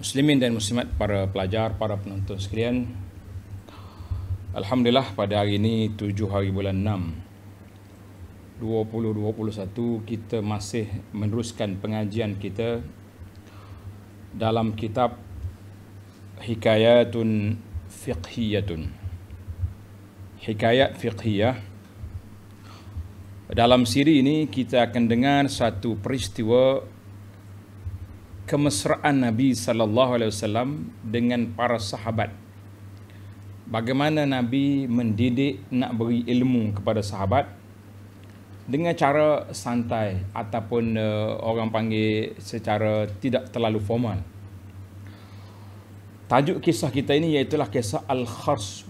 Muslimin dan muslimat, para pelajar, para penonton sekalian. Alhamdulillah pada hari ini 7 hari bulan 6 2021 kita masih meneruskan pengajian kita dalam kitab Hikayatun Fiqhiyatun. Hikayat Fiqhiyah dalam siri ini kita akan dengar satu peristiwa kemesraan Nabi sallallahu alaihi wasallam dengan para sahabat. Bagaimana Nabi mendidik nak beri ilmu kepada sahabat dengan cara santai ataupun uh, orang panggil secara tidak terlalu formal. Tajuk kisah kita ini iaitu kisah Al-Khars.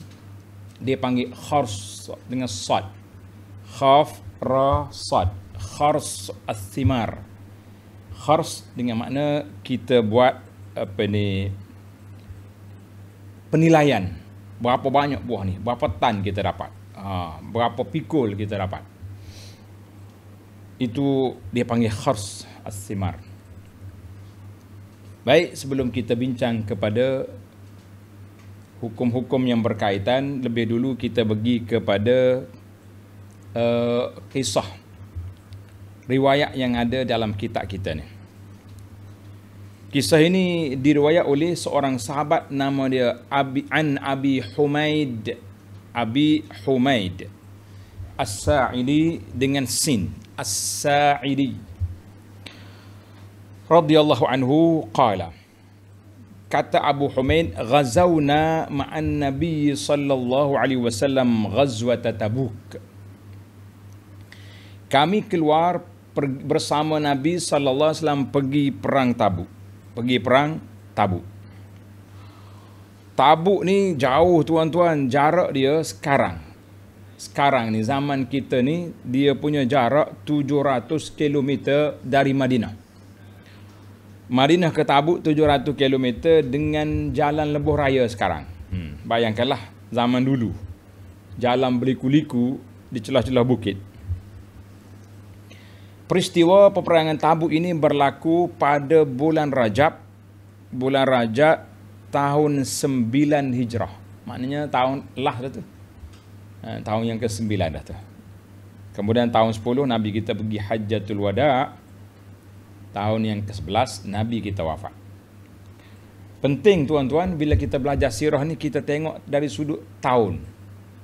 Dia panggil Khars dengan Sad. Khaf Ra Sad. Khars As-Simar kharas dengan makna kita buat apa ni penilaian berapa banyak buah ni berapa tan kita dapat ha, berapa pikul kita dapat itu dia panggil kharas as-simar baik sebelum kita bincang kepada hukum-hukum yang berkaitan lebih dulu kita pergi kepada uh, kisah riwayat yang ada dalam kitab kita ni. Kisah ini diriwayat oleh seorang sahabat nama dia Abi An Abi Humaid Abi Humaid As-Sa'idi dengan Sin As-Sa'idi radhiyallahu anhu qala kata Abu Humaid ghazawna ma'an Nabi sallallahu alaihi wasallam ghazwat Tabuk kami keluar bersama Nabi sallallahu alaihi wasallam pergi perang Tabuk. Pergi perang Tabuk. Tabuk ni jauh tuan-tuan, jarak dia sekarang. Sekarang ni zaman kita ni dia punya jarak 700 km dari Madinah. Madinah ke Tabuk 700 km dengan jalan lebuh raya sekarang. Hmm. Bayangkanlah zaman dulu. Jalan berliku-liku di celah-celah bukit. Peristiwa peperangan tabuk ini berlaku pada bulan Rajab, bulan Rajab tahun 9 Hijrah. Maknanya tahun lah dah tu. Ha, tahun yang ke-9 dah tu. Kemudian tahun 10 Nabi kita pergi Hajjatul Wada. Tahun yang ke-11 Nabi kita wafat. Penting tuan-tuan bila kita belajar sirah ni kita tengok dari sudut tahun.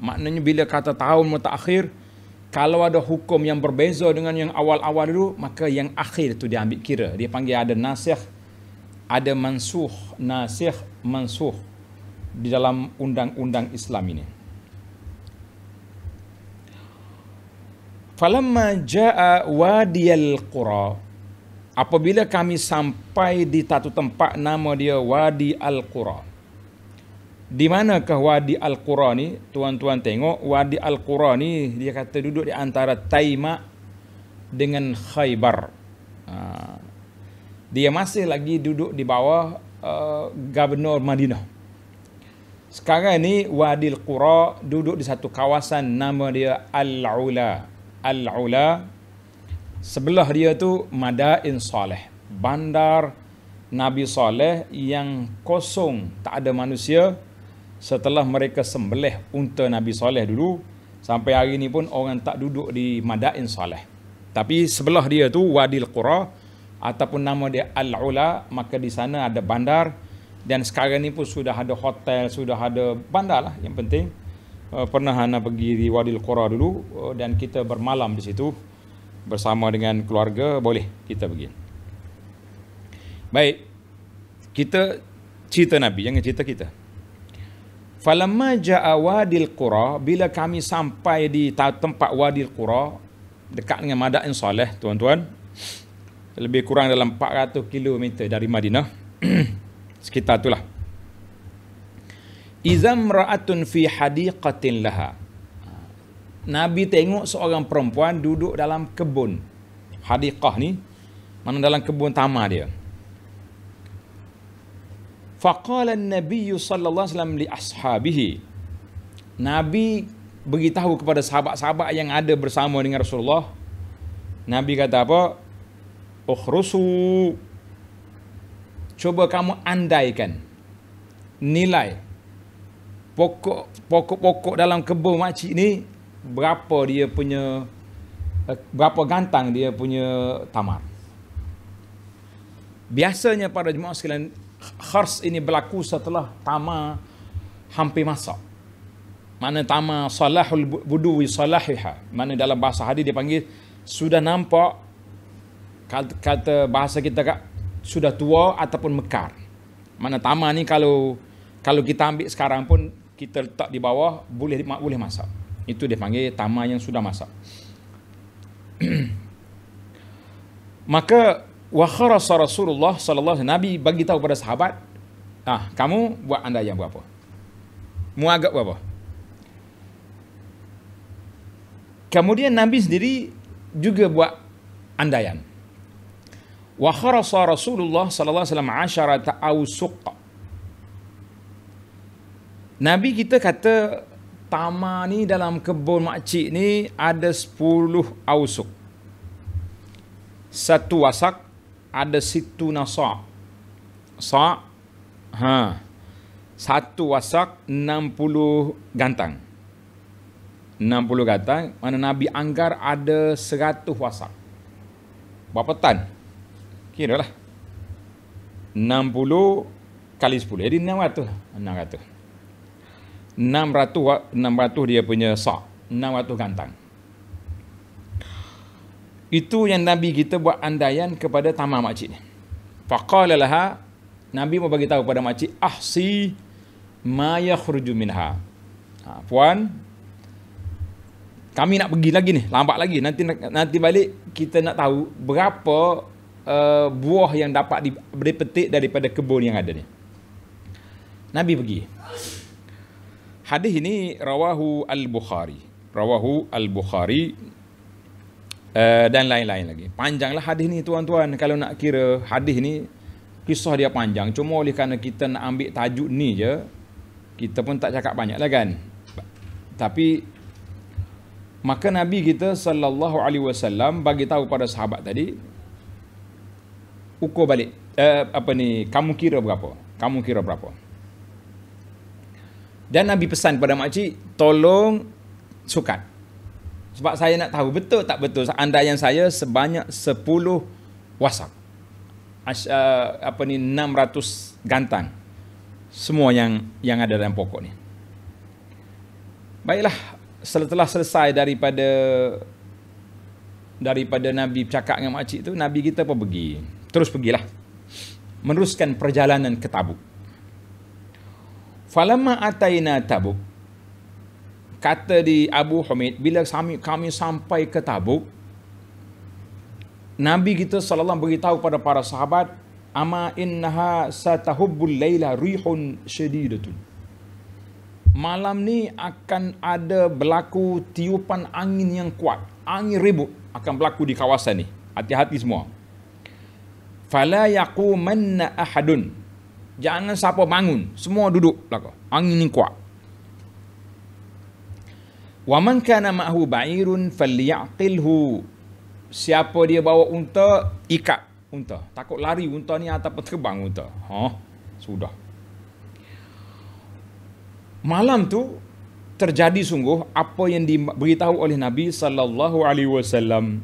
Maknanya bila kata tahun mutaakhir, kalau ada hukum yang berbeza dengan yang awal-awal dulu, maka yang akhir itu dia ambil kira. Dia panggil ada nasih, ada mansuh, nasih, mansuh di dalam undang-undang Islam ini. Falamma ja'a wadi al qura apabila kami sampai di satu tempat nama dia Wadi Al-Qura di manakah Wadi Al-Qura ni tuan-tuan tengok Wadi Al-Qura ni dia kata duduk di antara Taima dengan Khaybar ha. dia masih lagi duduk di bawah uh, Gubernur Madinah sekarang ni Wadi Al-Qura duduk di satu kawasan nama dia Al-Ula Al-Ula sebelah dia tu Madain Saleh bandar Nabi Saleh yang kosong tak ada manusia setelah mereka sembelih unta Nabi Saleh dulu sampai hari ni pun orang tak duduk di Madain Saleh tapi sebelah dia tu Wadil Qura ataupun nama dia Al-Ula maka di sana ada bandar dan sekarang ni pun sudah ada hotel sudah ada bandar lah yang penting eh, pernah Ana pergi di Wadil Qura dulu eh, dan kita bermalam di situ bersama dengan keluarga boleh kita pergi baik kita cerita Nabi jangan cerita kita Falamma ja'a wadil qura bila kami sampai di tempat wadil qura dekat dengan Madain Saleh tuan-tuan lebih kurang dalam 400 km dari Madinah sekitar itulah Izam ra'atun fi hadiqatin laha Nabi tengok seorang perempuan duduk dalam kebun hadiqah ni mana dalam kebun tamar dia faqala an sallallahu alaihi wasallam li ashabihi nabi beritahu kepada sahabat-sahabat yang ada bersama dengan Rasulullah nabi kata apa ukhrusu cuba kamu andaikan nilai pokok pokok-pokok dalam kebun makcik ni berapa dia punya eh, berapa gantang dia punya tamar biasanya pada jemaah sekalian khars ini berlaku setelah tama hampir masak. Mana tama salahul budu wi salahiha. Mana dalam bahasa hadis dia panggil sudah nampak kata bahasa kita kak sudah tua ataupun mekar. Mana tama ni kalau kalau kita ambil sekarang pun kita letak di bawah boleh boleh masak. Itu dia panggil tama yang sudah masak. Maka wa kharasa Rasulullah sallallahu alaihi Nabi bagi tahu pada sahabat, ah kamu buat anda yang buat apa? Muagak buat apa? Kemudian Nabi sendiri juga buat andaian. Wa kharasa Rasulullah sallallahu alaihi wasallam asharata awsuq. Nabi kita kata tama ni dalam kebun makcik ni ada 10 ausuk. Satu wasak, ada situ nasa. Sa. Ha. Satu wasak 60 gantang. 60 gantang. Mana Nabi Anggar ada 100 wasak. Berapa tan? Kira lah. 60 kali 10. Jadi 600. 600. 600 dia punya sok. 600 gantang. Itu yang Nabi kita buat andaian kepada tamah makcik ni. Faqalalaha, Nabi mau bagi tahu kepada makcik, ahsi ma yakhruju minha. Ha, puan, kami nak pergi lagi ni, lambat lagi. Nanti nanti balik kita nak tahu berapa uh, buah yang dapat di, dipetik daripada kebun yang ada ni. Nabi pergi. Hadis ini rawahu Al-Bukhari. Rawahu Al-Bukhari Eh, dan lain-lain lagi. Panjanglah hadis ni tuan-tuan. Kalau nak kira hadis ni kisah dia panjang. Cuma oleh kerana kita nak ambil tajuk ni je, kita pun tak cakap banyak lah kan. Tapi maka Nabi kita sallallahu alaihi wasallam bagi tahu pada sahabat tadi ukur balik eh, apa ni kamu kira berapa? Kamu kira berapa? Dan Nabi pesan kepada makcik, tolong sukat. Sebab saya nak tahu betul tak betul anda yang saya sebanyak 10 wasap. Uh, apa ni 600 gantang. Semua yang yang ada dalam pokok ni. Baiklah, setelah selesai daripada daripada Nabi bercakap dengan makcik tu, Nabi kita pun pergi. Terus pergilah. Meneruskan perjalanan ke Tabuk. Falamma atayna Tabuk kata di Abu Hamid bila kami, kami sampai ke Tabuk Nabi kita sallallahu alaihi beritahu kepada para sahabat ama innaha satahubbul laila rihun shadidatun Malam ni akan ada berlaku tiupan angin yang kuat angin ribut akan berlaku di kawasan ni hati-hati semua Fala yaqumanna ahadun jangan siapa bangun semua duduk belaka angin ni kuat Wa man kana ma'ahu ba'irun falyaqilhu. Siapa dia bawa unta, ikat unta. Takut lari unta ni ataupun terbang unta. Ha, sudah. Malam tu terjadi sungguh apa yang diberitahu oleh Nabi sallallahu alaihi wasallam.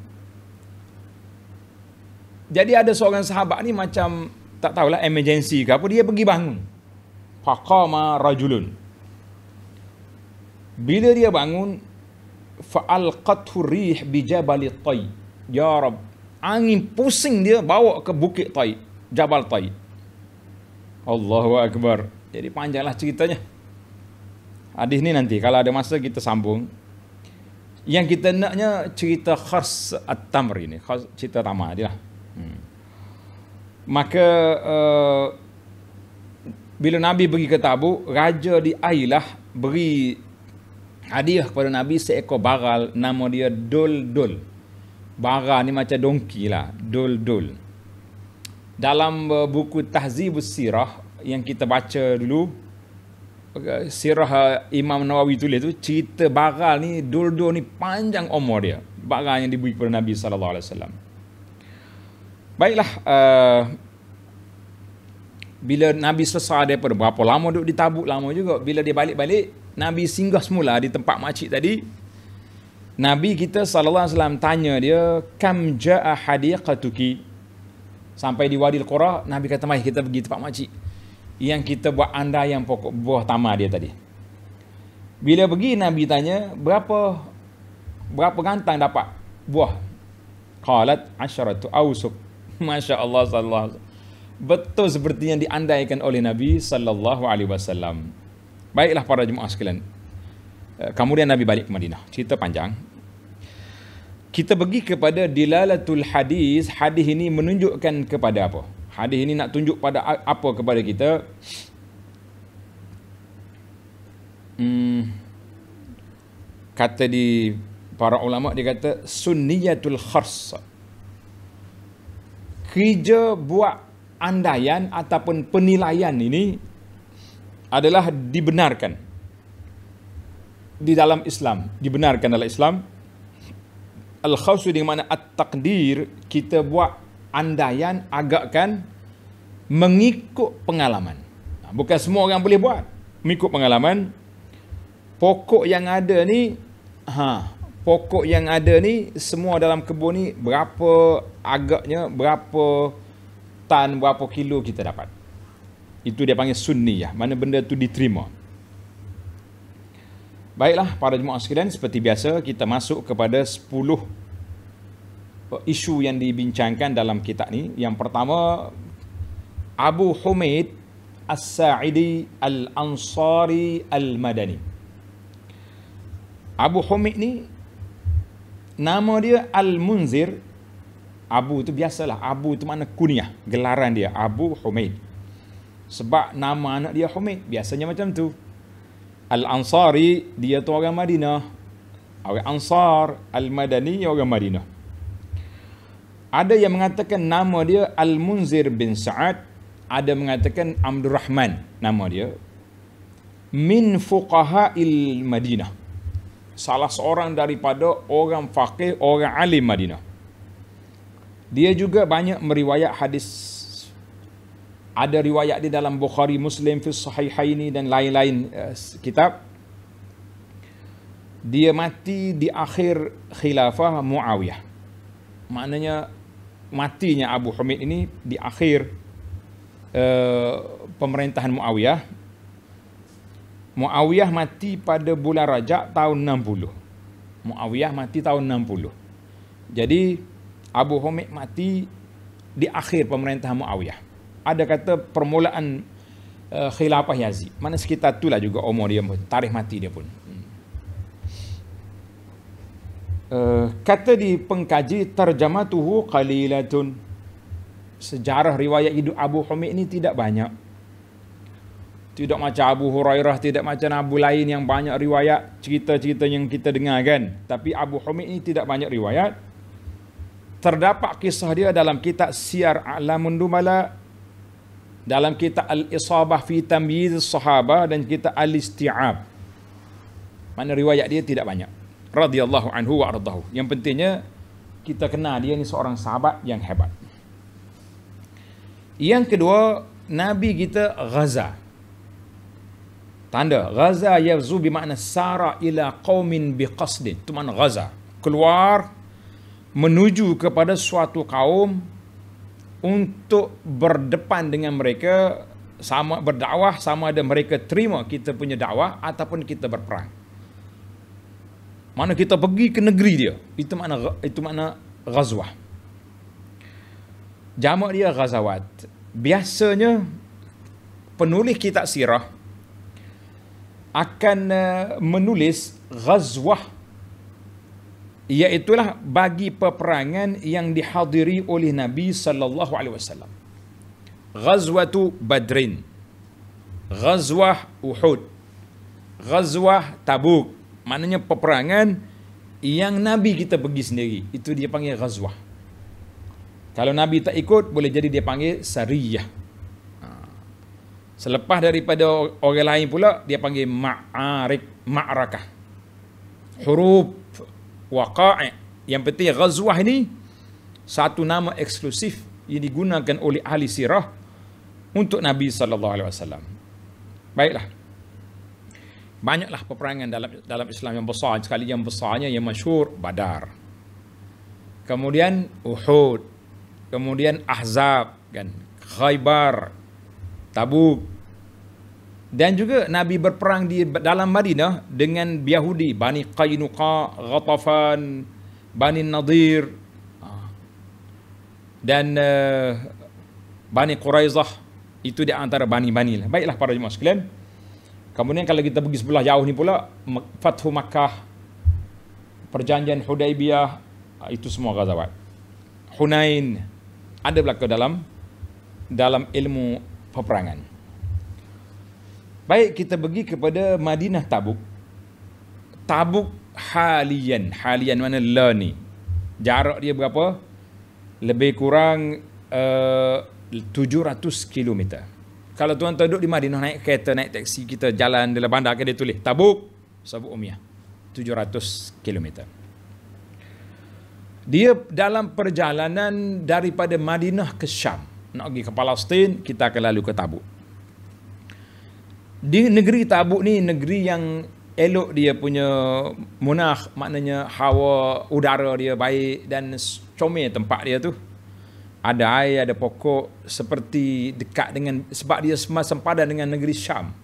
Jadi ada seorang sahabat ni macam tak tahulah emergency ke apa dia pergi bangun. Faqama rajulun. Bila dia bangun, fa'alqathu rih bi jabal Ya Rab, angin pusing dia bawa ke bukit Tay, Jabal Tay. Allahu akbar. Jadi panjanglah ceritanya. Hadis ni nanti kalau ada masa kita sambung. Yang kita naknya cerita khas at-tamr ini, khas cerita tamar dia. Lah. Hmm. Maka uh, bila Nabi pergi ke Tabuk, raja di Ailah beri hadiah kepada Nabi seekor baral nama dia Dul Dul. Baral ni macam donki lah, Dul Dul. Dalam eh, buku Tahzibus Sirah yang kita baca dulu, eh, Sirah eh, Imam Nawawi tulis tu cerita baral ni Dul Dul ni panjang umur dia. Baral yang diberi kepada Nabi sallallahu alaihi wasallam. Baiklah uh, bila Nabi selesai daripada berapa lama duduk di tabut lama juga bila dia balik-balik Nabi singgah semula di tempat makcik tadi Nabi kita sallallahu alaihi tanya dia kam jaa hadiqatuki sampai di wadil Al-Qura Nabi kata mai kita pergi tempat makcik yang kita buat anda yang pokok buah tamar dia tadi bila pergi Nabi tanya berapa berapa gantang dapat buah qalat asharatu ausuf masya-Allah sallallahu betul seperti yang diandaikan oleh Nabi sallallahu alaihi wasallam. Baiklah para jemaah sekalian. Eh, kemudian Nabi balik ke Madinah. Cerita panjang. Kita pergi kepada dilalatul hadis. Hadis ini menunjukkan kepada apa? Hadis ini nak tunjuk pada apa kepada kita? Hmm. Kata di para ulama dia kata sunniyatul khars. Kerja buat andaian ataupun penilaian ini adalah dibenarkan di dalam Islam, dibenarkan dalam Islam. Al khawsu di mana at takdir kita buat andaian agakkan mengikut pengalaman. Ha, bukan semua orang boleh buat mengikut pengalaman. Pokok yang ada ni ha pokok yang ada ni semua dalam kebun ni berapa agaknya berapa tan berapa kilo kita dapat. Itu dia panggil Sunni ya Mana benda tu diterima. Baiklah para jemaah sekalian seperti biasa kita masuk kepada 10 eh, isu yang dibincangkan dalam kitab ni. Yang pertama Abu Humaid As-Sa'idi Al-Ansari Al-Madani. Abu Humaid ni nama dia Al-Munzir Abu tu biasalah Abu tu mana kunyah gelaran dia Abu Humaid sebab nama anak dia Humaid biasanya macam tu Al Ansari dia tu orang Madinah orang Ansar Al Madani orang Madinah ada yang mengatakan nama dia Al Munzir bin Sa'ad ada mengatakan Abdul Rahman nama dia min il Madinah salah seorang daripada orang faqih orang alim Madinah dia juga banyak meriwayat hadis ada riwayat di dalam Bukhari Muslim fi sahihaini dan lain-lain uh, kitab dia mati di akhir khilafah Muawiyah maknanya matinya Abu Hamid ini di akhir uh, pemerintahan Muawiyah Muawiyah mati pada bulan Rajab tahun 60 Muawiyah mati tahun 60 jadi Abu Humaid mati di akhir pemerintahan Muawiyah. Ada kata permulaan uh, khilafah Yazid. Mana sekitar itulah juga umur dia, tarikh mati dia pun. Uh, kata di pengkaji terjamatuhu qalilatun sejarah riwayat hidup Abu Humaid ini tidak banyak. Tidak macam Abu Hurairah, tidak macam Abu lain yang banyak riwayat cerita-cerita yang kita dengar kan. Tapi Abu Humaid ini tidak banyak riwayat terdapat kisah dia dalam kitab Siar A'lamun Dumala dalam kitab Al-Isabah Fitam Tamyiz Sahaba dan kitab Al-Isti'ab. Mana riwayat dia tidak banyak. Radiyallahu anhu wa ardahu. Yang pentingnya, kita kenal dia ni seorang sahabat yang hebat. Yang kedua, Nabi kita Gaza. Tanda, Ghazah yazu bermakna sara ila qawmin biqasdin. Itu makna Gaza Keluar menuju kepada suatu kaum untuk berdepan dengan mereka sama berdakwah sama ada mereka terima kita punya dakwah ataupun kita berperang. Mana kita pergi ke negeri dia? Itu makna itu makna ghazwah. Jamak dia ghazawat. Biasanya penulis kitab sirah akan eh, menulis ghazwah Iaitulah bagi peperangan yang dihadiri oleh Nabi sallallahu alaihi wasallam. Ghazwatu Badrin. Ghazwah Uhud. Ghazwah Tabuk. Maknanya peperangan yang Nabi kita pergi sendiri. Itu dia panggil ghazwah. Kalau Nabi tak ikut, boleh jadi dia panggil sariyah. Ha. Selepas daripada orang lain pula, dia panggil ma'arik, ma'rakah. Huruf waqa'i' yang penting ghazwah ini satu nama eksklusif yang digunakan oleh ahli sirah untuk Nabi sallallahu alaihi wasallam. Baiklah. Banyaklah peperangan dalam dalam Islam yang besar sekali yang besarnya yang masyhur Badar. Kemudian Uhud. Kemudian Ahzab kan. Khaybar. Tabuk. Dan juga Nabi berperang di dalam Madinah dengan Yahudi, Bani Qainuqa, Ghatafan, Bani Nadir ah. dan uh, Bani Quraizah itu di antara bani-bani lah. Baiklah para jemaah sekalian. Kemudian kalau kita pergi sebelah jauh ni pula Fathu Makkah, Perjanjian Hudaibiyah ah, itu semua ghazawat. Hunain ada belakang dalam dalam ilmu peperangan. Baik kita pergi kepada Madinah Tabuk. Tabuk halian. Halian mana la ni. Jarak dia berapa? Lebih kurang uh, 700 km. Kalau tuan tuan duduk di Madinah naik kereta, naik teksi kita jalan dalam bandar ke dia tulis Tabuk, Sabu Umiyah. 700 km. Dia dalam perjalanan daripada Madinah ke Syam. Nak pergi ke Palestin, kita akan lalu ke Tabuk di negeri Tabuk ni negeri yang elok dia punya munah maknanya hawa udara dia baik dan comel tempat dia tu ada air ada pokok seperti dekat dengan sebab dia semasa sempadan dengan negeri Syam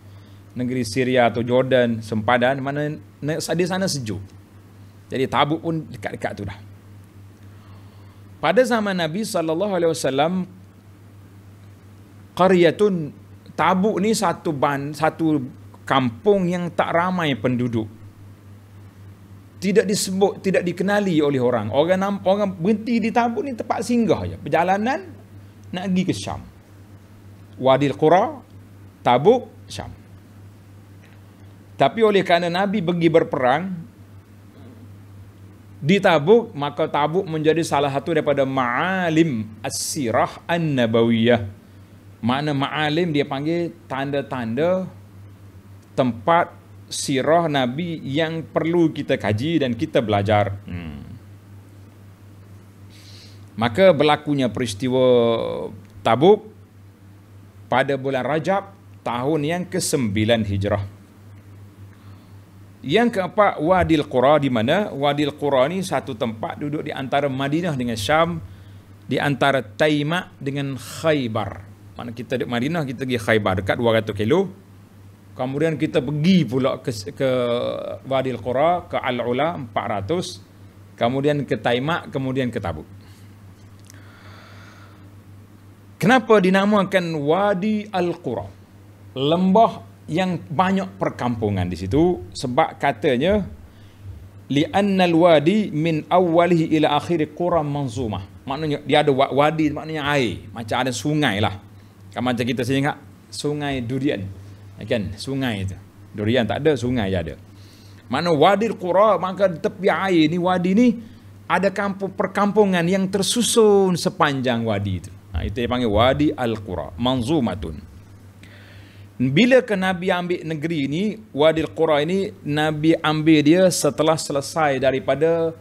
negeri Syria atau Jordan sempadan mana di sana sejuk jadi Tabuk pun dekat-dekat tu dah pada zaman Nabi sallallahu alaihi wasallam qaryatun Tabuk ni satu ban, satu kampung yang tak ramai penduduk. Tidak disebut, tidak dikenali oleh orang. Orang orang berhenti di Tabuk ni tempat singgah je. Perjalanan nak pergi ke Syam. Wadil Qura, Tabuk, Syam. Tapi oleh kerana Nabi pergi berperang di Tabuk, maka Tabuk menjadi salah satu daripada ma'alim as-sirah an-nabawiyah. Mana ma'alim dia panggil tanda-tanda tempat sirah Nabi yang perlu kita kaji dan kita belajar. Hmm. Maka berlakunya peristiwa Tabuk pada bulan Rajab tahun yang ke-9 Hijrah. Yang keempat, Wadil Qura di mana? Wadil Qura ni satu tempat duduk di antara Madinah dengan Syam, di antara Taimak dengan Khaybar. Mana kita di Madinah kita pergi Khaybar dekat 200 kilo. Kemudian kita pergi pula ke, ke Wadi Al-Qura, ke Al-Ula 400, kemudian ke Taimak, kemudian ke Tabuk. Kenapa dinamakan Wadi Al-Qura? Lembah yang banyak perkampungan di situ sebab katanya li'anna al-wadi min awwalihi ila akhiri qura manzumah. Maknanya dia ada wadi maknanya air, macam ada sungai lah. Kan macam kita sini ingat sungai durian. Eh, kan sungai itu. Durian tak ada, sungai ada. Mana wadil qura maka tepi air ni wadi ni ada kampung perkampungan yang tersusun sepanjang wadi itu. Ha, itu dia panggil wadi al-qura, manzumatun. Bila ke Nabi ambil negeri ini, Wadil Qura ini, Nabi ambil dia setelah selesai daripada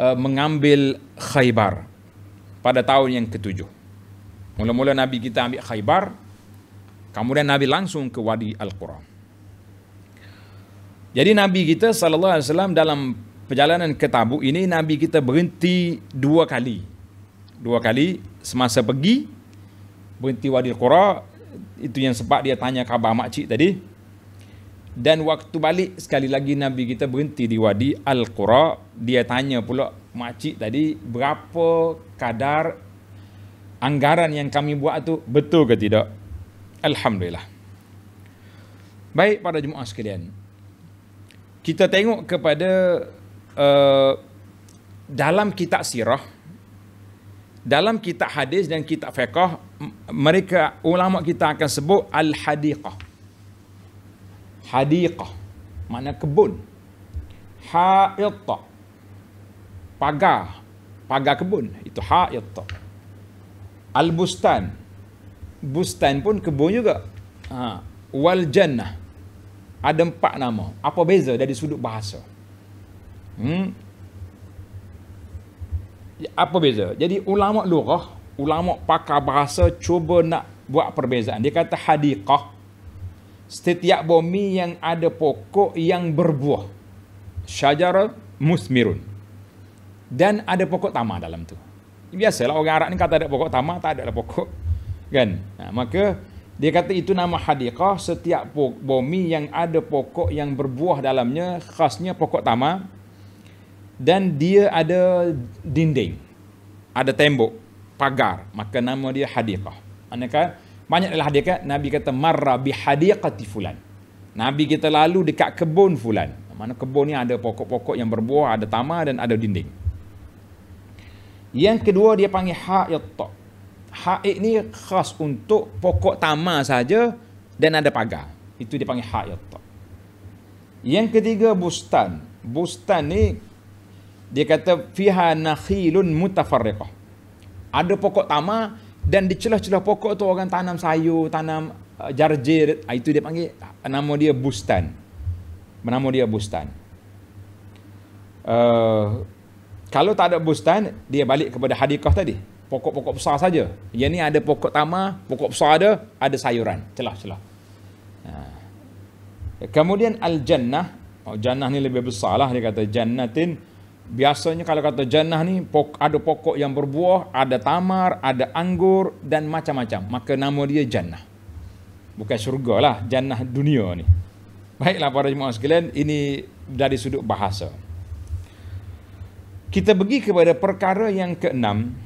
uh, mengambil Khaybar pada tahun yang ketujuh. Mula-mula Nabi kita ambil khaybar, kemudian Nabi langsung ke Wadi Al-Qura. Jadi Nabi kita sallallahu alaihi wasallam dalam perjalanan ke Tabuk ini Nabi kita berhenti dua kali. Dua kali semasa pergi berhenti Wadi Al-Qura itu yang sebab dia tanya khabar makcik tadi. Dan waktu balik sekali lagi Nabi kita berhenti di Wadi Al-Qura dia tanya pula makcik tadi berapa kadar anggaran yang kami buat tu betul ke tidak? Alhamdulillah. Baik pada jemaah sekalian. Kita tengok kepada uh, dalam kitab sirah, dalam kitab hadis dan kitab Fiqh, mereka ulama kita akan sebut al-hadiqah. Hadiqah mana kebun. Ha'itta. Pagar. Pagar kebun. Itu ha'itta. Al-Bustan. Bustan pun kebun juga. Ha. Wal-Jannah. Ada empat nama. Apa beza dari sudut bahasa? Hmm. Apa beza? Jadi ulama lurah, ulama pakar bahasa cuba nak buat perbezaan. Dia kata hadiqah. Setiap bumi yang ada pokok yang berbuah. Syajara musmirun. Dan ada pokok tamar dalam tu biasalah orang Arab ni kata ada pokok tamar tak ada lah pokok kan nah, maka dia kata itu nama hadiqah setiap pokok bumi yang ada pokok yang berbuah dalamnya khasnya pokok tamar dan dia ada dinding ada tembok pagar maka nama dia hadiqah manakah banyak adalah hadiqah nabi kata marra bi hadiqati fulan nabi kita lalu dekat kebun fulan mana kebun ni ada pokok-pokok yang berbuah ada tamar dan ada dinding yang kedua dia panggil hak ya tak. ni khas untuk pokok tamar saja dan ada pagar. Itu dia panggil hak Yang ketiga bustan. Bustan ni dia kata fiha nakhilun mutafarriqah. Ada pokok tamar dan di celah-celah pokok tu orang tanam sayur, tanam uh, jarjir, ah, itu dia panggil nama dia bustan. Nama dia bustan. Uh, kalau tak ada bustan, dia balik kepada hadikah tadi. Pokok-pokok besar saja. Yang ni ada pokok tamar, pokok besar ada, ada sayuran. Celah-celah. Ha. Kemudian al-jannah. Oh, jannah ni lebih besar lah. Dia kata jannatin. Biasanya kalau kata jannah ni, pokok, ada pokok yang berbuah, ada tamar, ada anggur dan macam-macam. Maka nama dia jannah. Bukan syurga lah. Jannah dunia ni. Baiklah para jemaah sekalian. Ini dari sudut bahasa. Kita pergi kepada perkara yang keenam.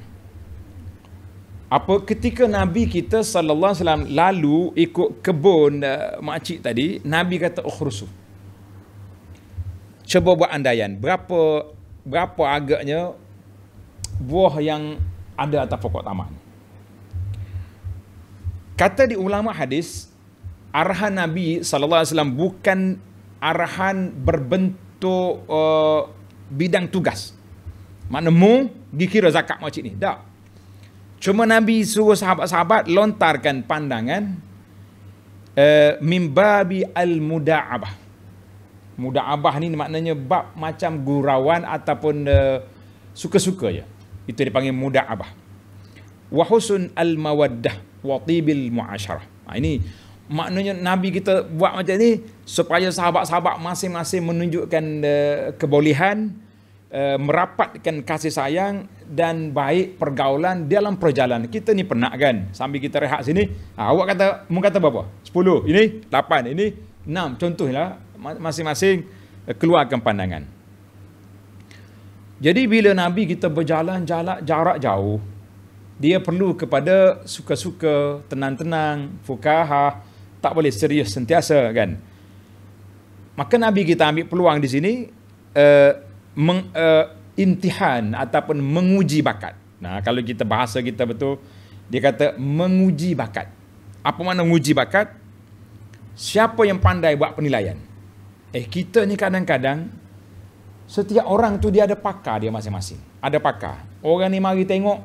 Apa ketika Nabi kita sallallahu alaihi wasallam lalu ikut kebun uh, makcik tadi, Nabi kata ukhrusu. Oh, Cuba buat andaian, berapa berapa agaknya buah yang ada atas pokok taman. Kata di ulama hadis, arahan Nabi sallallahu alaihi wasallam bukan arahan berbentuk uh, bidang tugas. Makna mu dikira zakat makcik ni. Tak. Cuma Nabi suruh sahabat-sahabat lontarkan pandangan uh, eh, mimbabi al-muda'abah. Muda'abah ni maknanya bab macam gurauan ataupun uh, suka-suka Itu dipanggil muda'abah. Wahusun al-mawaddah wa tibil mu'asyarah. Ha, ini maknanya Nabi kita buat macam ni supaya sahabat-sahabat masing-masing menunjukkan uh, kebolehan Eh, merapatkan kasih sayang dan baik pergaulan dalam perjalanan. Kita ni penat kan sambil kita rehat sini. Ah, awak kata, mu kata berapa? 10, ini 8, ini 6. Contohlah masing-masing eh, keluarkan pandangan. Jadi bila Nabi kita berjalan jarak, jarak jauh, dia perlu kepada suka-suka, tenang-tenang, fukaha, tak boleh serius sentiasa kan. Maka Nabi kita ambil peluang di sini, uh, meng, uh, eh, intihan ataupun menguji bakat. Nah, kalau kita bahasa kita betul, dia kata menguji bakat. Apa makna menguji bakat? Siapa yang pandai buat penilaian? Eh, kita ni kadang-kadang setiap orang tu dia ada pakar dia masing-masing. Ada pakar. Orang ni mari tengok,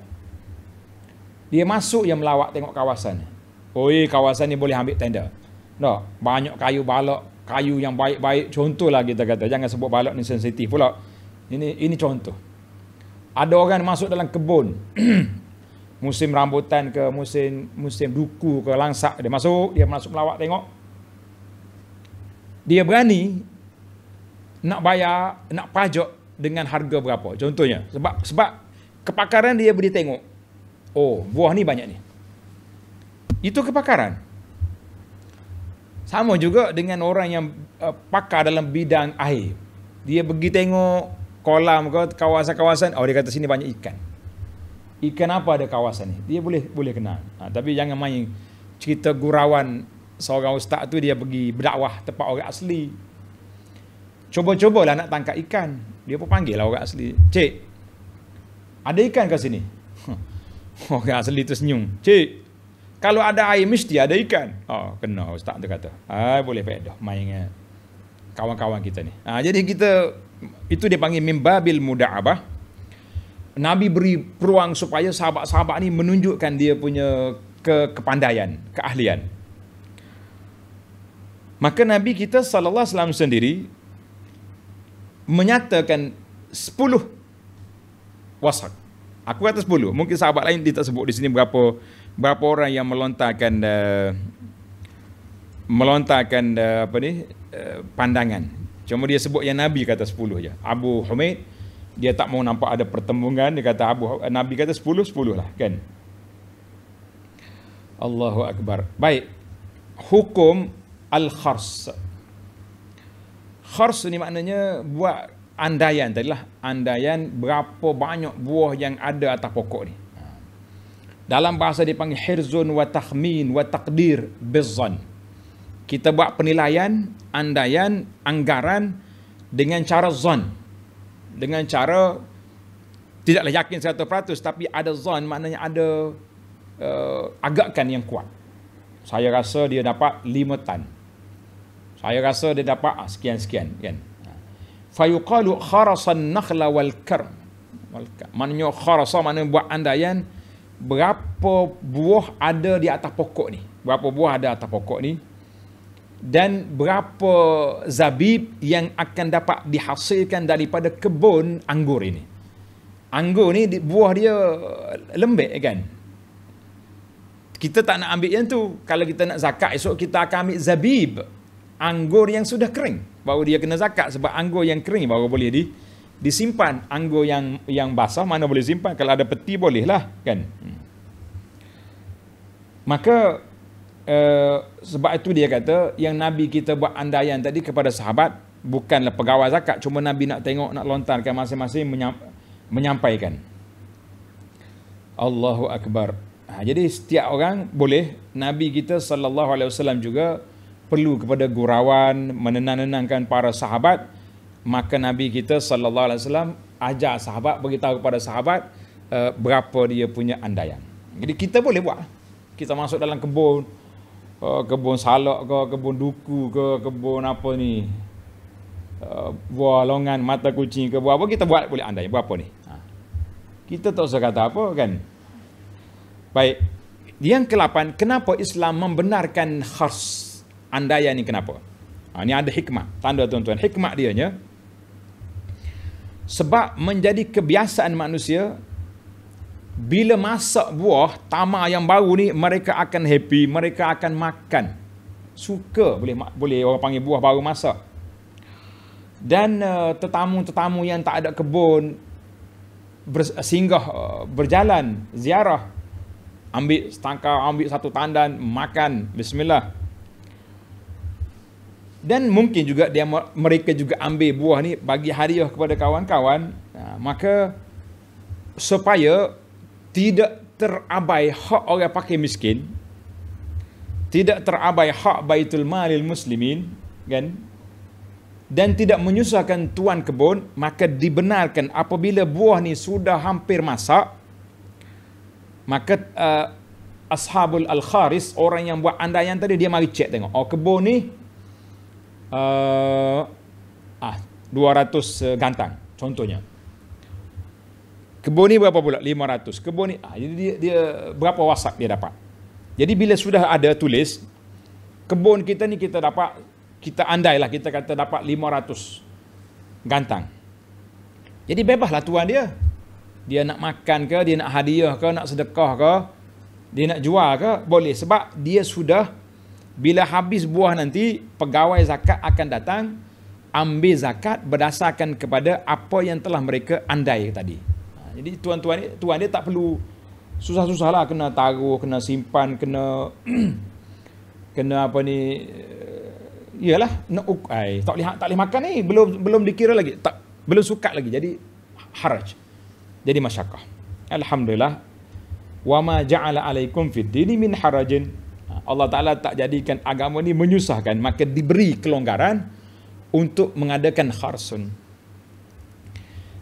dia masuk yang melawak tengok kawasan. Oi, kawasan ni boleh ambil tender. No Banyak kayu balok, kayu yang baik-baik. Contohlah kita kata, jangan sebut balok ni sensitif pula. Ini ini contoh. Ada orang masuk dalam kebun. musim rambutan ke musim musim duku ke langsak dia masuk, dia masuk melawat tengok. Dia berani nak bayar, nak pajak dengan harga berapa. Contohnya, sebab sebab kepakaran dia boleh tengok. Oh, buah ni banyak ni. Itu kepakaran. Sama juga dengan orang yang uh, pakar dalam bidang air. Dia pergi tengok kolam ke kawasan-kawasan oh dia kata sini banyak ikan ikan apa ada kawasan ni dia boleh boleh kenal ha, tapi jangan main cerita gurauan seorang ustaz tu dia pergi berdakwah tempat orang asli cuba-cubalah nak tangkap ikan dia pun panggil lah orang asli cik ada ikan ke sini huh. orang asli tu senyum cik kalau ada air mesti ada ikan oh kena ustaz tu kata ah boleh faedah main kawan-kawan kita ni ha, jadi kita itu dia panggil mimbabil muda'abah. Nabi beri peruang supaya sahabat-sahabat ini menunjukkan dia punya ke kepandaian, keahlian. Maka Nabi kita sallallahu alaihi wasallam sendiri menyatakan 10 wasak. Aku kata 10, mungkin sahabat lain dia tak sebut di sini berapa berapa orang yang melontarkan uh, melontarkan uh, apa ni uh, pandangan. Cuma dia sebut yang Nabi kata 10 je. Abu Humaid, dia tak mau nampak ada pertembungan. Dia kata Abu, Nabi kata 10, 10 lah kan. Allahu Akbar. Baik. Hukum Al-Khars. Khars ni maknanya buat andaian tadilah. Andaian berapa banyak buah yang ada atas pokok ni. Dalam bahasa dipanggil hirzun wa takmin wa takdir bizzan kita buat penilaian, andaian, anggaran dengan cara zon. Dengan cara tidaklah yakin 100% tapi ada zon maknanya ada uh, agakkan yang kuat. Saya rasa dia dapat 5 tan. Saya rasa dia dapat sekian-sekian. Ah, kan? Fayuqalu kharasan nakhla wal karm. Maknanya kharasa maknanya buat andaian berapa buah ada di atas pokok ni. Berapa buah ada atas pokok ni dan berapa zabib yang akan dapat dihasilkan daripada kebun anggur ini. Anggur ni buah dia lembek kan. Kita tak nak ambil yang tu. Kalau kita nak zakat esok kita akan ambil zabib. Anggur yang sudah kering. Baru dia kena zakat sebab anggur yang kering baru boleh di disimpan. Anggur yang yang basah mana boleh simpan. Kalau ada peti bolehlah, kan. Hmm. Maka Eh, sebab itu dia kata yang Nabi kita buat andaian tadi kepada sahabat bukanlah pegawai zakat cuma Nabi nak tengok nak lontarkan masing-masing menyampaikan Allahu Akbar ha, jadi setiap orang boleh Nabi kita sallallahu alaihi wasallam juga perlu kepada gurauan menenang-nenangkan para sahabat maka Nabi kita sallallahu alaihi wasallam ajar sahabat beritahu kepada sahabat uh, berapa dia punya andaian jadi kita boleh buat kita masuk dalam kebun uh, kebun salak ke kebun duku ke kebun apa ni uh, buah longan mata kucing ke buah apa kita buat boleh andai berapa ni ha. kita tak usah kata apa kan baik yang ke-8 kenapa Islam membenarkan khas andai ni kenapa ha, ni ada hikmah tanda tuan-tuan hikmah dianya sebab menjadi kebiasaan manusia bila masak buah tama yang baru ni mereka akan happy mereka akan makan suka boleh boleh orang panggil buah baru masak dan uh, tetamu-tetamu yang tak ada kebun singgah uh, berjalan ziarah ambil setangkar ambil satu tandan makan bismillah dan mungkin juga dia mereka juga ambil buah ni bagi hadiah kepada kawan-kawan maka supaya tidak terabai hak orang pakai miskin tidak terabai hak baitul malil muslimin kan dan tidak menyusahkan tuan kebun maka dibenarkan apabila buah ni sudah hampir masak maka uh, ashabul al kharis orang yang buat andaian tadi dia mari cek tengok oh kebun ni uh, ah 200 uh, gantang contohnya Kebun ni berapa pula? 500. Kebun ni, ah, jadi dia, dia, berapa wasak dia dapat? Jadi bila sudah ada tulis, kebun kita ni kita dapat, kita andailah kita kata dapat 500 gantang. Jadi bebaslah tuan dia. Dia nak makan ke, dia nak hadiah ke, nak sedekah ke, dia nak jual ke, boleh. Sebab dia sudah, bila habis buah nanti, pegawai zakat akan datang, ambil zakat berdasarkan kepada apa yang telah mereka andai tadi jadi tuan-tuan ni tuan dia tak perlu susah-susahlah kena taruh kena simpan kena kena apa ni eh, iyalah nak no, ukai tak lihat tak boleh makan ni belum belum dikira lagi tak belum suka lagi jadi haraj jadi masyakah alhamdulillah wa ma ja'ala alaikum fid dini min harajin Allah Ta'ala tak jadikan agama ni menyusahkan maka diberi kelonggaran untuk mengadakan kharsun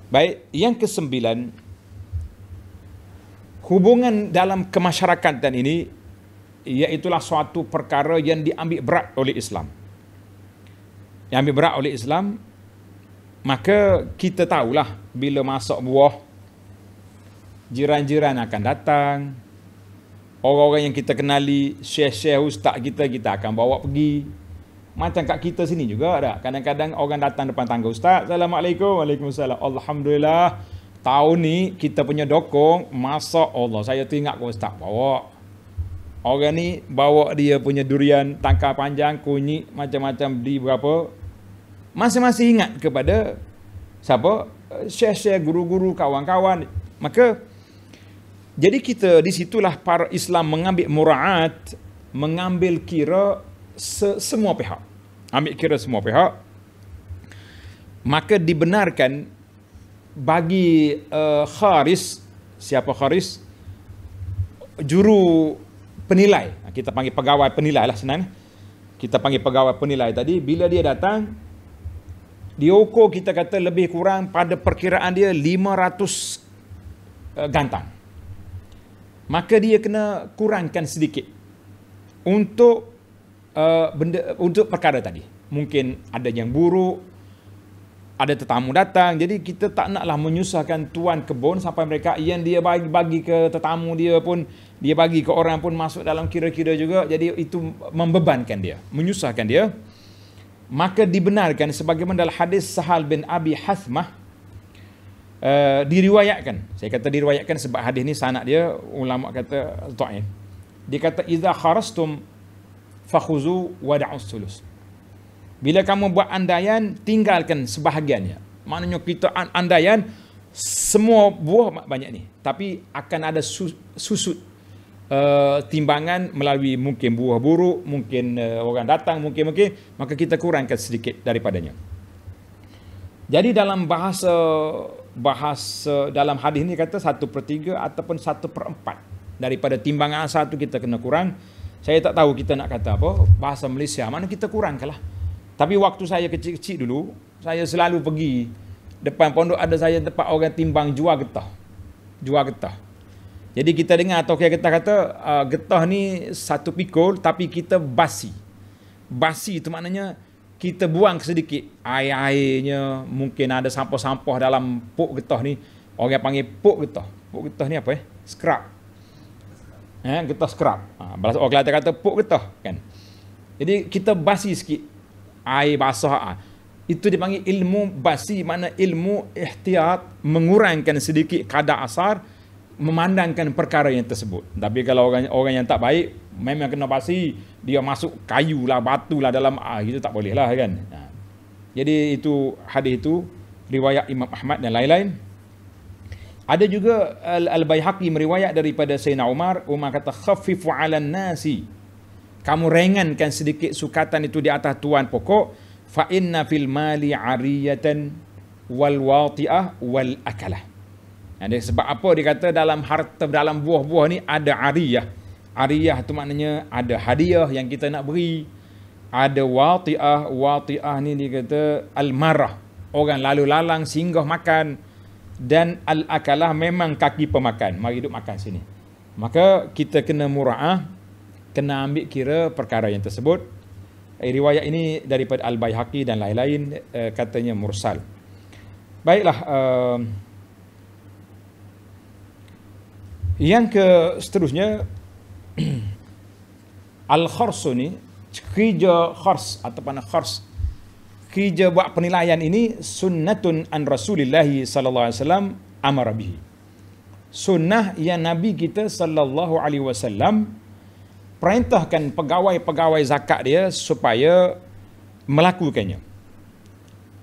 Baik, yang kesembilan hubungan dalam kemasyarakatan ini iaitulah suatu perkara yang diambil berat oleh Islam. Yang diambil berat oleh Islam maka kita tahulah bila masuk buah jiran-jiran akan datang orang-orang yang kita kenali syekh-syekh ustaz kita kita akan bawa pergi macam kat kita sini juga ada Kadang-kadang orang datang depan tangga Ustaz, Assalamualaikum Waalaikumsalam Alhamdulillah Tahun ni kita punya dokong Masa Allah Saya teringat kau Ustaz bawa Orang ni bawa dia punya durian Tangkar panjang, kunyit Macam-macam di berapa Masih-masih ingat kepada Siapa? Syekh-syekh, guru-guru, kawan-kawan Maka jadi kita di situlah para Islam mengambil muraat, mengambil kira se- semua pihak ambil kira semua pihak maka dibenarkan bagi uh, kharis siapa kharis juru penilai ha, kita panggil pegawai penilai lah senang kita panggil pegawai penilai tadi bila dia datang dioko kita kata lebih kurang pada perkiraan dia 500 uh, eh, gantang maka dia kena kurangkan sedikit untuk uh, benda untuk perkara tadi. Mungkin ada yang buruk, ada tetamu datang. Jadi kita tak naklah menyusahkan tuan kebun sampai mereka yang dia bagi, bagi ke tetamu dia pun, dia bagi ke orang pun masuk dalam kira-kira juga. Jadi itu membebankan dia, menyusahkan dia. Maka dibenarkan sebagaimana dalam hadis Sahal bin Abi Hasmah Uh, eh, diriwayatkan saya kata diriwayatkan sebab hadis ni sanad dia ulama kata ta'in dia kata idza kharastum fakhuzu wada'us sulus. Bila kamu buat andaian, tinggalkan sebahagiannya. Maknanya kita andaian, semua buah banyak ni. Tapi akan ada susut Uh, timbangan melalui mungkin buah buruk, mungkin uh, orang datang, mungkin-mungkin, maka kita kurangkan sedikit daripadanya. Jadi dalam bahasa bahasa dalam hadis ini kata satu per ataupun satu per daripada timbangan asal itu kita kena kurang saya tak tahu kita nak kata apa bahasa Malaysia mana kita kurang lah. tapi waktu saya kecil-kecil dulu saya selalu pergi depan pondok ada saya tempat orang timbang jual getah jual getah jadi kita dengar atau kaya kita kata ah, getah ni satu pikul tapi kita basi basi itu maknanya kita buang sedikit air-airnya mungkin ada sampah-sampah dalam pok getah ni orang panggil pok getah pok getah ni apa eh scrub Ya, getah skrap. Ha, bahasa orang Kelantan kata pok kita kan. Jadi kita basi sikit air basah ah. Itu dipanggil ilmu basi mana ilmu ihtiyat mengurangkan sedikit kadar asar memandangkan perkara yang tersebut. Tapi kalau orang orang yang tak baik memang kena basi dia masuk kayu lah batu lah dalam ah itu tak boleh lah kan. Ha. Jadi itu hadis itu riwayat Imam Ahmad dan lain-lain. Ada juga Al-Bayhaqi meriwayat daripada Sayyidina Umar. Umar kata, khafifu ala nasi. Kamu rengankan sedikit sukatan itu di atas tuan pokok. Fa inna fil mali ariyatan wal wati'ah wal akalah. Jadi sebab apa dia kata dalam harta, dalam buah-buah ni ada ariyah. Ariyah tu maknanya ada hadiah yang kita nak beri. Ada wati'ah. Wati'ah ni dia kata al-marah. Orang lalu-lalang singgah Makan dan al-akalah memang kaki pemakan. Mari duduk makan sini. Maka kita kena mura'ah, kena ambil kira perkara yang tersebut. Eh, riwayat ini daripada Al-Bayhaqi dan lain-lain eh, katanya mursal. Baiklah. Eh, yang ke seterusnya, Al-Kharsu ni, Kija atau panah Khars kerja buat penilaian ini sunnatun an rasulillahi sallallahu alaihi wasallam amara bihi sunnah yang nabi kita sallallahu alaihi wasallam perintahkan pegawai-pegawai zakat dia supaya melakukannya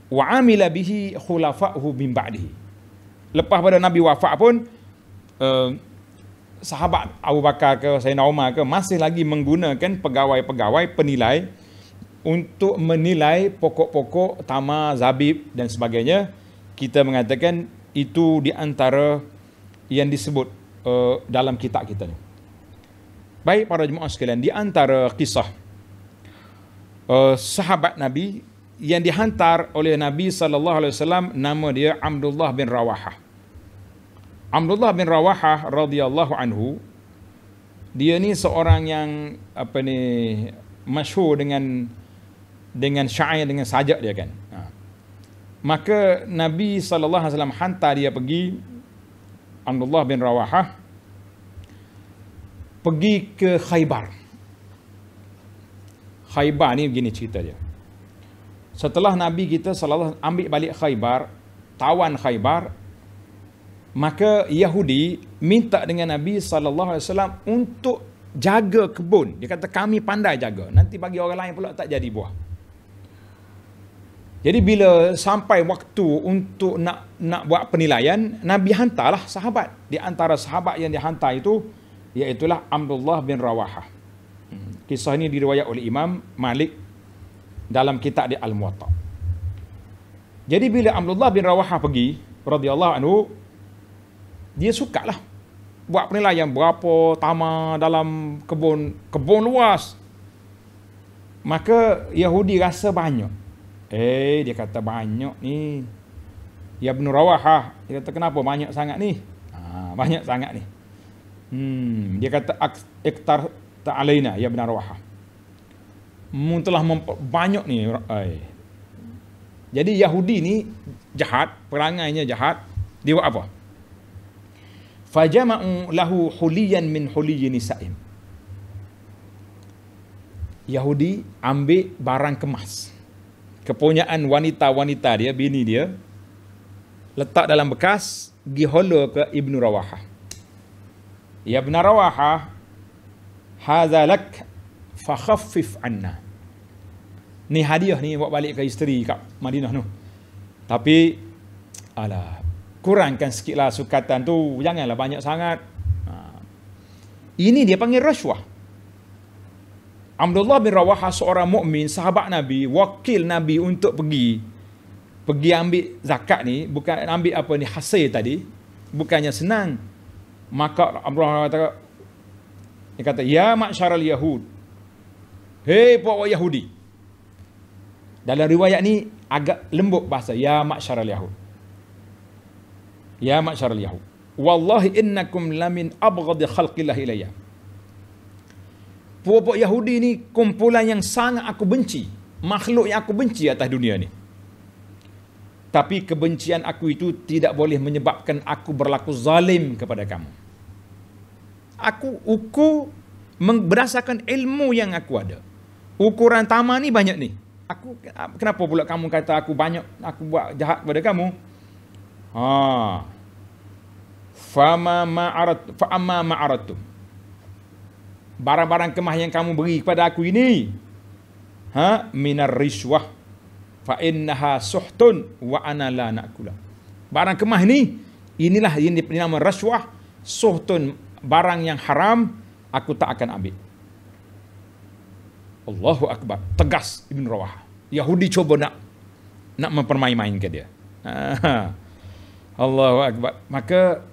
wa amila bihi khulafahu min ba'dihi lepas pada nabi wafat pun uh, sahabat Abu Bakar ke Sayyidina Umar ke masih lagi menggunakan pegawai-pegawai penilai untuk menilai pokok-pokok tamar, zabib dan sebagainya, kita mengatakan itu di antara yang disebut uh, dalam kitab kita ni. Baik para jemaah sekalian, di antara kisah uh, sahabat Nabi yang dihantar oleh Nabi sallallahu alaihi wasallam nama dia Abdullah bin Rawahah. Abdullah bin Rawahah radhiyallahu anhu dia ni seorang yang apa ni masyhur dengan dengan syair dengan sajak dia kan. Ha. Maka Nabi saw hantar dia pergi Abdullah bin Rawaha pergi ke Khaybar. Khaybar ni begini cerita dia. Setelah Nabi kita saw ambil balik Khaybar, tawan Khaybar, maka Yahudi minta dengan Nabi saw untuk jaga kebun. Dia kata kami pandai jaga. Nanti bagi orang lain pula tak jadi buah. Jadi bila sampai waktu untuk nak nak buat penilaian, Nabi hantarlah sahabat. Di antara sahabat yang dihantar itu, iaitulah Abdullah bin Rawaha. Hmm. Kisah ini diriwayat oleh Imam Malik dalam kitab di Al-Muwatta. Jadi bila Abdullah bin Rawaha pergi, radhiyallahu anhu, dia sukalah buat penilaian berapa tamar dalam kebun, kebun luas. Maka Yahudi rasa banyak. Eh, dia kata banyak ni. Ya Ibn Rawah, ah. dia kata kenapa banyak sangat ni? Ha, banyak sangat ni. Hmm, dia kata iktar ta'alaina ya Ibn Rawah. Ah. Mu telah banyak ni. Ay. Eh. Jadi Yahudi ni jahat, perangainya jahat. Dia buat apa? Fajama'u lahu huliyan min huliyin Yahudi ambil barang kemas kepunyaan wanita-wanita dia, bini dia, letak dalam bekas, dihola ke Ibnu Rawaha. Ya Ibnu Rawaha, hazalak lak fakhaffif anna. Ni hadiah ni buat balik ke isteri kat Madinah tu. Tapi, alah, kurangkan sikitlah sukatan tu, janganlah banyak sangat. Ha. Ini dia panggil rasuah. Abdullah bin Rawaha seorang mukmin, sahabat Nabi, wakil Nabi untuk pergi pergi ambil zakat ni bukan ambil apa ni hasil tadi bukannya senang maka Abdullah kata dia kata ya masyarul yahud hei puak yahudi dalam riwayat ni agak lembut bahasa ya masyarul yahud ya masyarul yahud wallahi innakum lamin abghad khalqillah ilayya puak-puak Yahudi ni kumpulan yang sangat aku benci. Makhluk yang aku benci atas dunia ni. Tapi kebencian aku itu tidak boleh menyebabkan aku berlaku zalim kepada kamu. Aku ukur berdasarkan ilmu yang aku ada. Ukuran tama ni banyak ni. Aku ah, kenapa pula kamu kata aku banyak aku buat jahat kepada kamu? Ha. Fama ma'arat fa'ama ma'aratum barang-barang kemah yang kamu beri kepada aku ini ha minar riswah fa innaha suhtun wa ana la nakula barang kemah ini inilah yang dinamakan rasuah suhtun barang yang haram aku tak akan ambil Allahu akbar tegas ibn rawah yahudi cuba nak nak mempermain-mainkan dia ha. Allahu akbar maka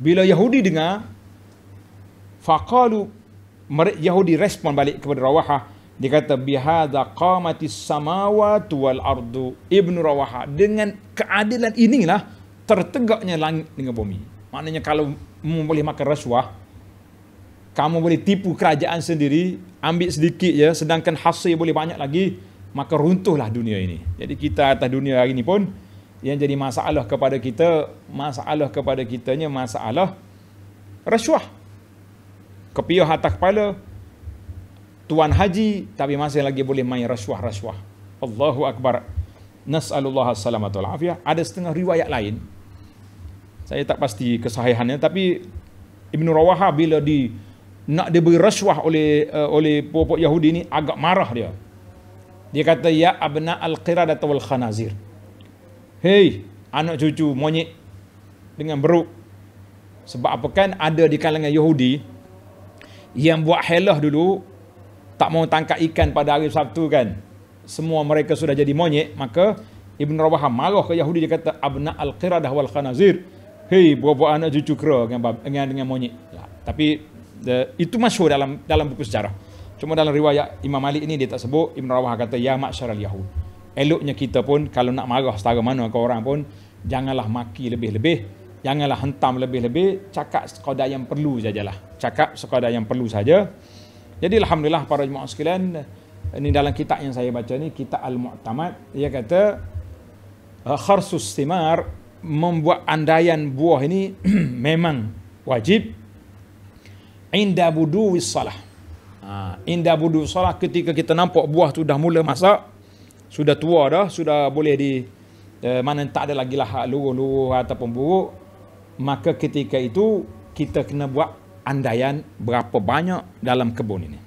bila yahudi dengar faqalu Yahudi respon balik kepada Rawaha. Dia kata bihadza qamatis samawat wal ardu Ibnu Rawaha dengan keadilan inilah tertegaknya langit dengan bumi. Maknanya kalau kamu boleh makan rasuah kamu boleh tipu kerajaan sendiri ambil sedikit ya sedangkan hasil boleh banyak lagi maka runtuhlah dunia ini. Jadi kita atas dunia hari ini pun yang jadi masalah kepada kita, masalah kepada kitanya masalah rasuah kepiah atas kepala tuan haji tapi masih lagi boleh main rasuah-rasuah Allahu akbar nasallallahu salamatul afiyah ada setengah riwayat lain saya tak pasti kesahihannya tapi Ibnu Rawaha bila di nak diberi rasuah oleh uh, oleh puak-puak Yahudi ni agak marah dia dia kata ya abna al-qiradah wal khanazir hey anak cucu monyet dengan beruk sebab apa kan ada di kalangan Yahudi yang buat helah dulu tak mau tangkap ikan pada hari Sabtu kan semua mereka sudah jadi monyet maka Ibn Rawah marah ke Yahudi dia kata abna al-qiradah wal khanazir hei buah-buah anak cucu kera dengan dengan, dengan monyet lah. tapi the, itu masuk dalam dalam buku sejarah cuma dalam riwayat Imam Malik ini dia tak sebut Ibn Rawah kata ya maksyar al-yahud eloknya kita pun kalau nak marah setara mana ke orang pun janganlah maki lebih-lebih janganlah hentam lebih-lebih cakap sekadar yang perlu sajalah cakap sekadar yang perlu saja jadi alhamdulillah para jemaah sekalian ini dalam kitab yang saya baca ni kitab al-mu'tamad dia kata eh, kharsus simar membuat andaian buah ini memang wajib indah budu wissalah, ha, indah budu wisalah ketika kita nampak buah tu dah mula masak sudah tua dah sudah boleh di eh, mana tak ada lagi lah luruh-luruh ataupun buruk maka ketika itu kita kena buat andaian berapa banyak dalam kebun ini.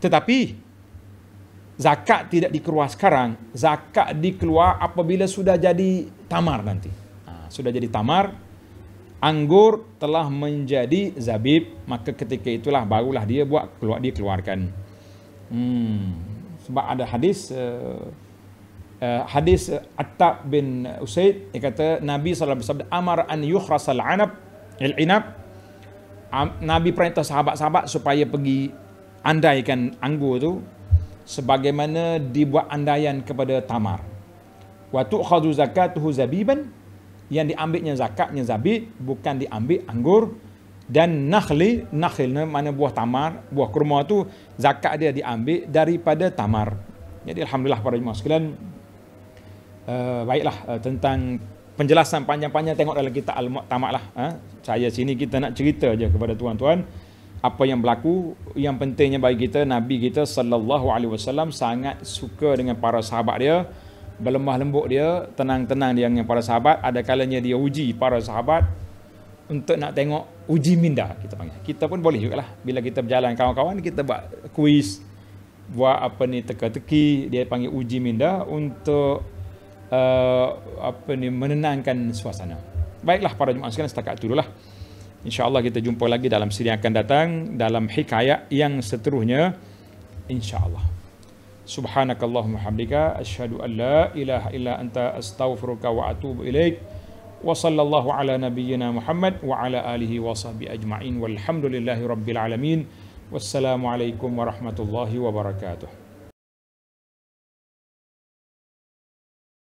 Tetapi zakat tidak dikeluar sekarang, zakat dikeluar apabila sudah jadi tamar nanti. Ha, sudah jadi tamar, anggur telah menjadi zabib, maka ketika itulah barulah dia buat keluar dia keluarkan. Hmm, sebab ada hadis uh, Eh, hadis eh, Attab bin Usaid dia kata Nabi sallallahu alaihi wasallam amar an yukhrasal anab al inab Nabi perintah sahabat-sahabat supaya pergi andaikan anggur tu sebagaimana dibuat andaian kepada tamar. Wa tu'khadhu zakatuhu zabiban yang diambilnya zakatnya zabib bukan diambil anggur dan nakhli nakhil mana buah tamar buah kurma tu zakat dia diambil daripada tamar jadi alhamdulillah para jemaah sekalian Eh, baiklah uh, tentang penjelasan panjang-panjang tengok dalam kitab Al-Muqtamad lah. Eh? Saya sini kita nak cerita je kepada tuan-tuan apa yang berlaku yang pentingnya bagi kita Nabi kita sallallahu alaihi wasallam sangat suka dengan para sahabat dia berlemah lembut dia tenang-tenang dia dengan para sahabat ada kalanya dia uji para sahabat untuk nak tengok uji minda kita panggil kita pun boleh jugalah bila kita berjalan kawan-kawan kita buat kuis buat apa ni teka-teki dia panggil uji minda untuk uh, apa ni menenangkan suasana. Baiklah para jemaah sekalian setakat itu lah Insya-Allah kita jumpa lagi dalam siri yang akan datang dalam hikayat yang seterusnya insya-Allah. Subhanakallahumma hamdika asyhadu an la ilaha illa anta astaghfiruka wa atubu ilaik. Wa sallallahu ala nabiyyina Muhammad wa ala alihi wa sahbihi ajma'in walhamdulillahi rabbil alamin. Wassalamualaikum warahmatullahi wabarakatuh.